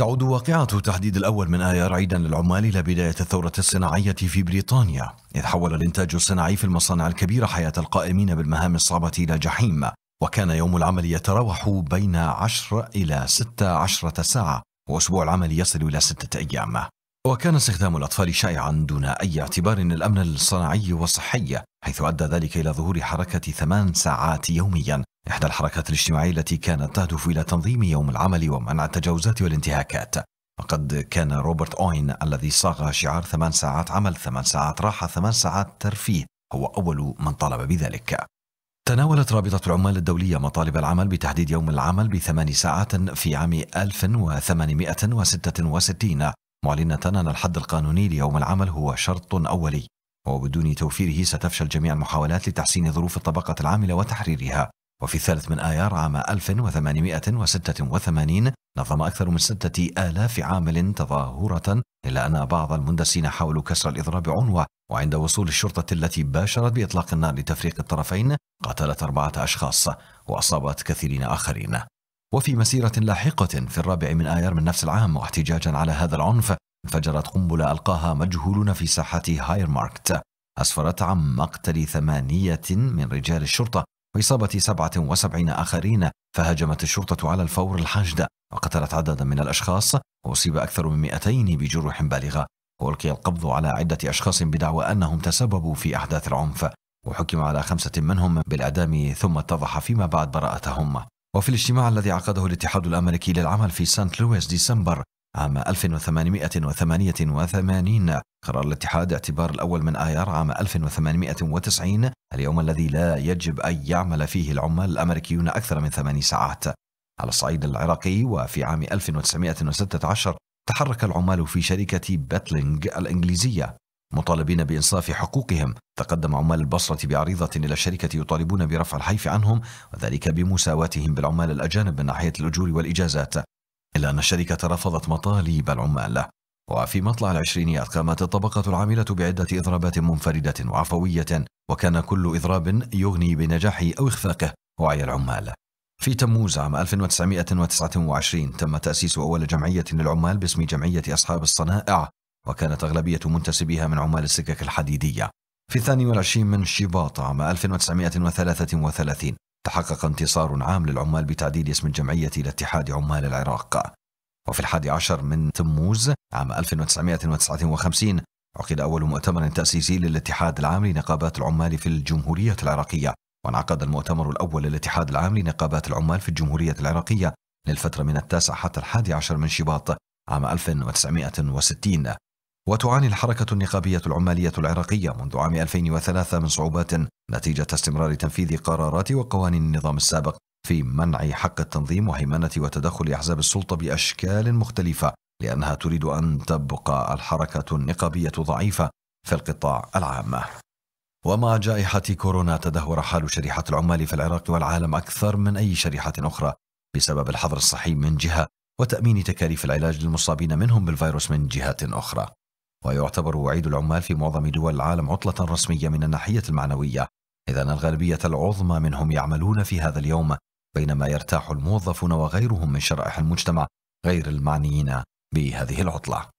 تعود واقعة تحديد الأول من آيار عيدا للعمال إلى بداية الثورة الصناعية في بريطانيا إذ حول الإنتاج الصناعي في المصانع الكبيرة حياة القائمين بالمهام الصعبة إلى جحيم وكان يوم العمل يتراوح بين 10 إلى 16 ساعة وأسبوع العمل يصل إلى ستة أيام وكان استخدام الأطفال شائعا دون أي اعتبار للأمن الصناعي والصحي حيث أدى ذلك إلى ظهور حركة ثمان ساعات يوميا إحدى الحركات الاجتماعية التي كانت تهدف إلى تنظيم يوم العمل ومنع التجاوزات والانتهاكات وقد كان روبرت أوين الذي صاغ شعار ثمان ساعات عمل ثمان ساعات راحة ثمان ساعات ترفيه هو أول من طلب بذلك تناولت رابطة العمال الدولية مطالب العمل بتحديد يوم العمل بثمان ساعات في عام 1866 معلنة أن الحد القانوني ليوم العمل هو شرط أولي وبدون توفيره ستفشل جميع المحاولات لتحسين ظروف الطبقة العاملة وتحريرها وفي الثالث من آيار عام 1886 نظم أكثر من ستة آلاف عامل تظاهرة إلا أن بعض المندسين حاولوا كسر الإضراب عنوة وعند وصول الشرطة التي باشرت بإطلاق النار لتفريق الطرفين قتلت أربعة أشخاص وأصابت كثيرين آخرين وفي مسيرة لاحقة في الرابع من آيار من نفس العام واحتجاجا على هذا العنف انفجرت قنبلة ألقاها مجهولون في ساحة هايرماركت أسفرت عن مقتل ثمانية من رجال الشرطة وإصابة 77 آخرين فهاجمت الشرطة على الفور الحاجدة وقتلت عددا من الأشخاص وأصيب أكثر من 200 بجروح بالغة وألقي القبض على عدة أشخاص بدعوى أنهم تسببوا في أحداث العنف وحكم على خمسة منهم بالإعدام ثم اتضح فيما بعد براءتهم وفي الاجتماع الذي عقده الاتحاد الأمريكي للعمل في سانت لويس ديسمبر عام 1888 قرار الاتحاد اعتبار الأول من آيار عام 1890 اليوم الذي لا يجب أن يعمل فيه العمال الأمريكيون أكثر من ثماني ساعات على الصعيد العراقي وفي عام 1916 تحرك العمال في شركة باتلينج الإنجليزية مطالبين بإنصاف حقوقهم تقدم عمال البصرة بعريضة إلى الشركة يطالبون برفع الحيف عنهم وذلك بمساواتهم بالعمال الأجانب من ناحية الأجور والإجازات إلا أن الشركة رفضت مطالب العمال وفي مطلع العشرينيات قامت الطبقة العاملة بعدة إضرابات منفردة وعفوية وكان كل إضراب يغني بنجاحه أو إخفاقه وعي العمال في تموز عام 1929 تم تأسيس أول جمعية للعمال باسم جمعية أصحاب الصنائع وكانت أغلبية منتسبيها من عمال السكك الحديدية في الثاني والعشرين من شباط عام 1933 تحقق انتصار عام للعمال بتعديل اسم الجمعية إلى اتحاد عمال العراق وفي الحادي عشر من تموز عام 1959 عقد أول مؤتمر تأسيسي للاتحاد العام لنقابات العمال في الجمهورية العراقية وانعقد المؤتمر الأول للاتحاد العام لنقابات العمال في الجمهورية العراقية للفترة من التاسع حتى الحادي عشر من شباط عام 1960 وتعاني الحركة النقابية العمالية العراقية منذ عام 2003 من صعوبات نتيجة استمرار تنفيذ قرارات وقوانين النظام السابق في منع حق التنظيم وهيمنة وتدخل أحزاب السلطة بأشكال مختلفة لأنها تريد أن تبقى الحركة النقابية ضعيفة في القطاع العام ومع جائحة كورونا تدهور حال شريحة العمال في العراق والعالم أكثر من أي شريحة أخرى بسبب الحظر الصحي من جهة وتأمين تكاليف العلاج للمصابين منهم بالفيروس من جهة أخرى ويعتبر عيد العمال في معظم دول العالم عطلة رسمية من الناحية المعنوية إذا الغالبية العظمى منهم يعملون في هذا اليوم بينما يرتاح الموظفون وغيرهم من شرائح المجتمع غير المعنيين بهذه العطله